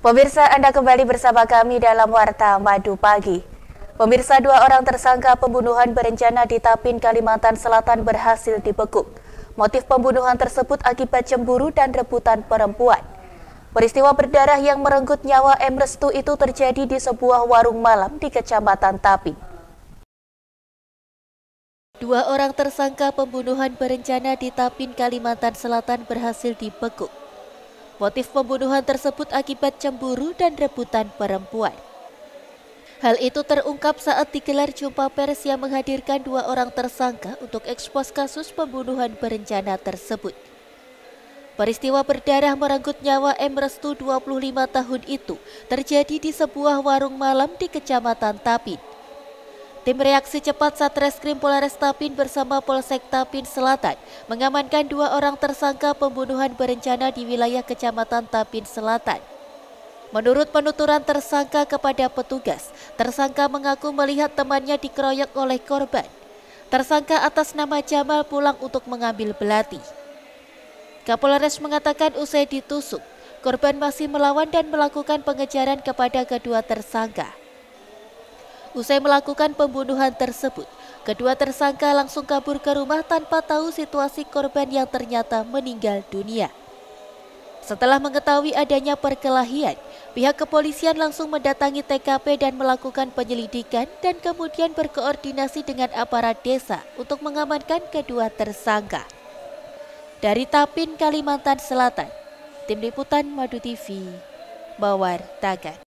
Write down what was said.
Pemirsa Anda kembali bersama kami dalam Warta Madu Pagi. Pemirsa dua orang tersangka pembunuhan berencana di Tapin, Kalimantan Selatan berhasil dibekuk. Motif pembunuhan tersebut akibat cemburu dan rebutan perempuan. Peristiwa berdarah yang merenggut nyawa M. Restu itu terjadi di sebuah warung malam di Kecamatan Tapin. Dua orang tersangka pembunuhan berencana di Tapin, Kalimantan Selatan berhasil dibekuk. Motif pembunuhan tersebut akibat cemburu dan rebutan perempuan. Hal itu terungkap saat digelar jumpa pers yang menghadirkan dua orang tersangka untuk ekspos kasus pembunuhan berencana tersebut. Peristiwa berdarah merenggut nyawa M. Restu 25 tahun itu terjadi di sebuah warung malam di Kecamatan Tapin. Tim reaksi cepat Satreskrim Polres Tapin bersama Polsek Tapin Selatan mengamankan dua orang tersangka pembunuhan berencana di wilayah Kecamatan Tapin Selatan. Menurut penuturan tersangka kepada petugas, tersangka mengaku melihat temannya dikeroyok oleh korban. Tersangka atas nama Jamal pulang untuk mengambil belati. Kapolres mengatakan usai ditusuk, korban masih melawan dan melakukan pengejaran kepada kedua tersangka. Usai melakukan pembunuhan tersebut, kedua tersangka langsung kabur ke rumah tanpa tahu situasi korban yang ternyata meninggal dunia. Setelah mengetahui adanya perkelahian, pihak kepolisian langsung mendatangi TKP dan melakukan penyelidikan dan kemudian berkoordinasi dengan aparat desa untuk mengamankan kedua tersangka. Dari Tapin, Kalimantan Selatan, Tim Liputan Madu TV, Bawar Tagan.